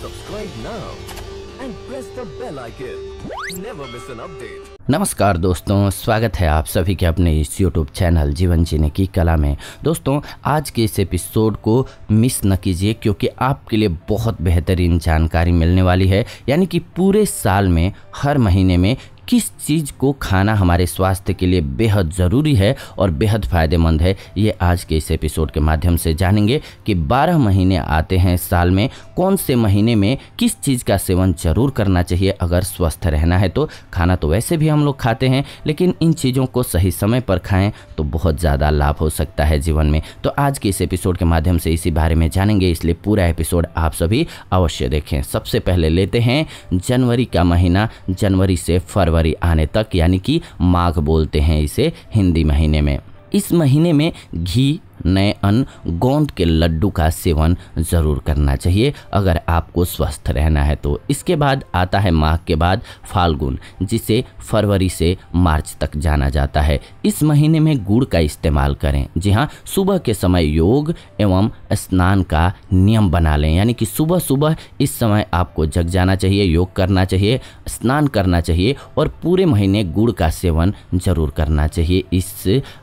subscribe now and press the bell icon never miss an update नमस्कार दोस्तों स्वागत है आप सभी के अपने इस यूट्यूब चैनल जीवन जीने की कला में दोस्तों आज के इस एपिसोड को मिस न कीजिए क्योंकि आपके लिए बहुत बेहतरीन जानकारी मिलने वाली है यानी कि पूरे साल में हर महीने में किस चीज़ को खाना हमारे स्वास्थ्य के लिए बेहद ज़रूरी है और बेहद फ़ायदेमंद है ये आज के इस एपिसोड के माध्यम से जानेंगे कि 12 महीने आते हैं साल में कौन से महीने में किस चीज़ का सेवन जरूर करना चाहिए अगर स्वस्थ रहना है तो खाना तो वैसे भी हम लोग खाते हैं लेकिन इन चीज़ों को सही समय पर खाएं तो बहुत ज़्यादा लाभ हो सकता है जीवन में तो आज के इस एपिसोड के माध्यम से इसी बारे में जानेंगे इसलिए पूरा एपिसोड आप सभी अवश्य देखें सबसे पहले लेते हैं जनवरी का महीना जनवरी से फरवरी फरवरी आने तक यानी कि माघ बोलते हैं इसे हिंदी महीने में इस महीने में घी नए अन्न गोंद के लड्डू का सेवन ज़रूर करना चाहिए अगर आपको स्वस्थ रहना है तो इसके बाद आता है माह के बाद फाल्गुन जिसे फरवरी से मार्च तक जाना जाता है इस महीने में गुड़ का इस्तेमाल करें जी हाँ सुबह के समय योग एवं स्नान का नियम बना लें यानी कि सुबह सुबह इस समय आपको जग जाना चाहिए योग करना चाहिए स्नान करना चाहिए और पूरे महीने गुड़ का सेवन ज़रूर करना चाहिए इस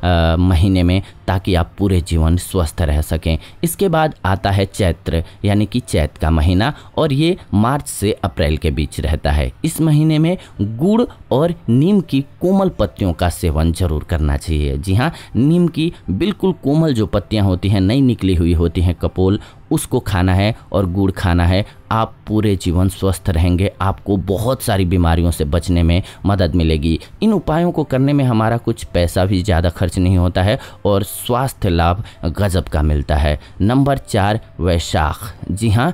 आ, महीने में ताकि आप पूरे जीवन स्वस्थ रह सकें इसके बाद आता है चैत्र यानी कि चैत का महीना और ये मार्च से अप्रैल के बीच रहता है इस महीने में गुड़ और नीम की कोमल पत्तियों का सेवन जरूर करना चाहिए जी हाँ नीम की बिल्कुल कोमल जो पत्तियाँ होती हैं नई निकली हुई होती हैं कपोल उसको खाना है और गुड़ खाना है आप पूरे जीवन स्वस्थ रहेंगे आपको बहुत सारी बीमारियों से बचने में मदद मिलेगी इन उपायों को करने में हमारा कुछ पैसा भी ज़्यादा खर्च नहीं होता है और स्वास्थ्य लाभ गजब का मिलता है नंबर चार वैशाख जी हाँ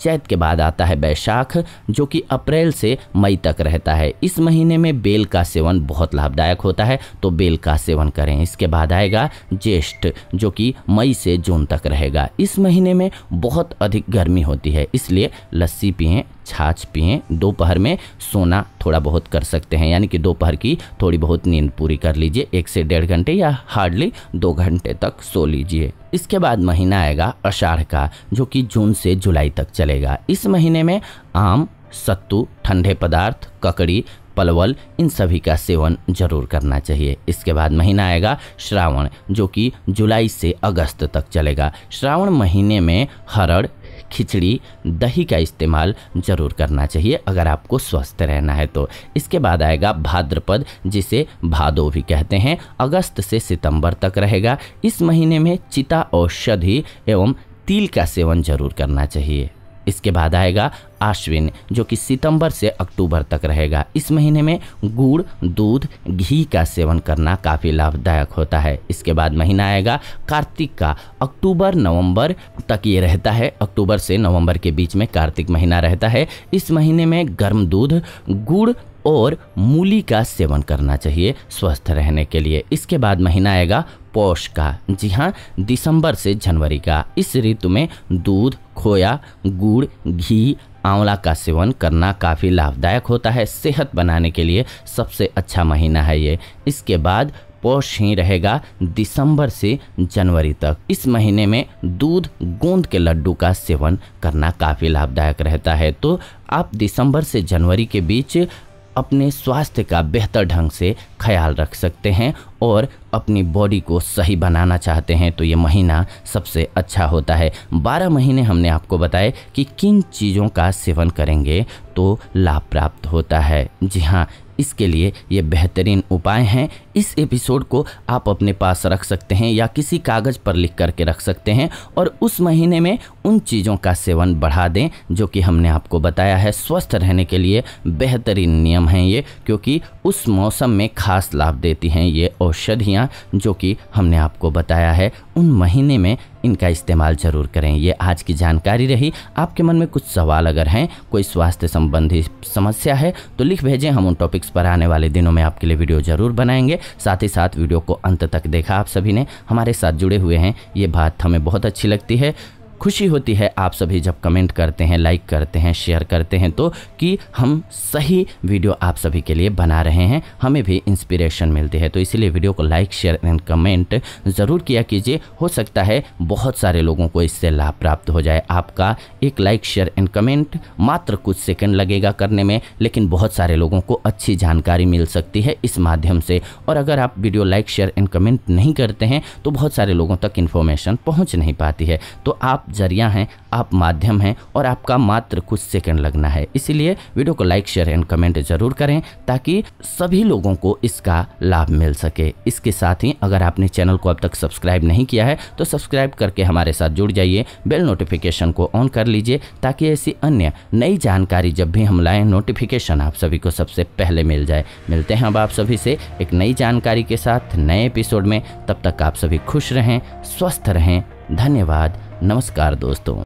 चैत के बाद आता है बैशाख जो कि अप्रैल से मई तक रहता है इस महीने में बेल का सेवन बहुत लाभदायक होता है तो बेल का सेवन करें इसके बाद आएगा ज्येष्ठ जो कि मई से जून तक रहेगा इस महीने में बहुत अधिक गर्मी होती है इसलिए लस्सी पिएं छाछ पिए दोपहर में सोना थोड़ा बहुत कर सकते हैं यानी कि दोपहर की थोड़ी बहुत नींद पूरी कर लीजिए एक से डेढ़ घंटे या हार्डली दो घंटे तक सो लीजिए इसके बाद महीना आएगा अषाढ़ का जो कि जून से जुलाई तक चलेगा इस महीने में आम सत्तू ठंडे पदार्थ ककड़ी पलवल इन सभी का सेवन जरूर करना चाहिए इसके बाद महीना आएगा श्रावण जो कि जुलाई से अगस्त तक चलेगा श्रावण महीने में हरड़ खिचड़ी दही का इस्तेमाल ज़रूर करना चाहिए अगर आपको स्वस्थ रहना है तो इसके बाद आएगा भाद्रपद जिसे भादो भी कहते हैं अगस्त से सितंबर तक रहेगा इस महीने में चिता औषधि एवं तिल का सेवन जरूर करना चाहिए इसके बाद आएगा आश्विन जो कि सितंबर से अक्टूबर तक रहेगा इस महीने में गुड़ दूध घी का सेवन करना काफ़ी लाभदायक होता है इसके बाद महीना आएगा कार्तिक का अक्टूबर नवंबर तक ये रहता है अक्टूबर से नवंबर के बीच में कार्तिक महीना रहता है इस महीने में गर्म दूध गुड़ और मूली का सेवन करना चाहिए स्वस्थ रहने के लिए इसके बाद महीना आएगा पौष का जी हाँ दिसंबर से जनवरी का इस ऋतु में दूध खोया गुड़ घी आंवला का सेवन करना काफ़ी लाभदायक होता है सेहत बनाने के लिए सबसे अच्छा महीना है ये इसके बाद पौष ही रहेगा दिसंबर से जनवरी तक इस महीने में दूध गोंद के लड्डू का सेवन करना काफ़ी लाभदायक रहता है तो आप दिसंबर से जनवरी के बीच अपने स्वास्थ्य का बेहतर ढंग से ख्याल रख सकते हैं और अपनी बॉडी को सही बनाना चाहते हैं तो ये महीना सबसे अच्छा होता है बारह महीने हमने आपको बताए कि किन चीज़ों का सेवन करेंगे तो लाभ प्राप्त होता है जी हाँ इसके लिए ये बेहतरीन उपाय हैं इस एपिसोड को आप अपने पास रख सकते हैं या किसी कागज़ पर लिख करके रख सकते हैं और उस महीने में उन चीज़ों का सेवन बढ़ा दें जो कि हमने आपको बताया है स्वस्थ रहने के लिए बेहतरीन नियम हैं ये क्योंकि उस मौसम में खास लाभ देती हैं ये औषधियाँ जो कि हमने आपको बताया है उन महीने में इनका इस्तेमाल ज़रूर करें ये आज की जानकारी रही आपके मन में कुछ सवाल अगर हैं कोई स्वास्थ्य संबंधी समस्या है तो लिख भेजें हम उन टॉपिक्स पर आने वाले दिनों में आपके लिए वीडियो ज़रूर बनाएंगे साथ ही साथ वीडियो को अंत तक देखा आप सभी ने हमारे साथ जुड़े हुए हैं ये बात हमें बहुत अच्छी लगती है खुशी होती है आप सभी जब कमेंट करते हैं लाइक करते हैं शेयर करते हैं तो कि हम सही वीडियो आप सभी के लिए बना रहे हैं हमें भी इंस्पिरेशन मिलती है तो इसीलिए वीडियो को लाइक शेयर एंड कमेंट ज़रूर किया कीजिए हो सकता है बहुत सारे लोगों को इससे लाभ प्राप्त हो जाए आपका एक लाइक शेयर एंड कमेंट मात्र कुछ सेकेंड लगेगा करने में लेकिन बहुत सारे लोगों को अच्छी जानकारी मिल सकती है इस माध्यम से और अगर आप video like share and comment नहीं करते हैं तो बहुत सारे लोगों तक इन्फॉर्मेशन पहुँच नहीं पाती है तो आप जरिया हैं आप माध्यम हैं और आपका मात्र कुछ सेकंड लगना है इसीलिए वीडियो को लाइक शेयर एंड कमेंट जरूर करें ताकि सभी लोगों को इसका लाभ मिल सके इसके साथ ही अगर आपने चैनल को अब तक सब्सक्राइब नहीं किया है तो सब्सक्राइब करके हमारे साथ जुड़ जाइए बेल नोटिफिकेशन को ऑन कर लीजिए ताकि ऐसी अन्य नई जानकारी जब भी हम लाएँ नोटिफिकेशन आप सभी को सबसे पहले मिल जाए मिलते हैं अब आप सभी से एक नई जानकारी के साथ नए एपिसोड में तब तक आप सभी खुश रहें स्वस्थ रहें धन्यवाद नमस्कार दोस्तों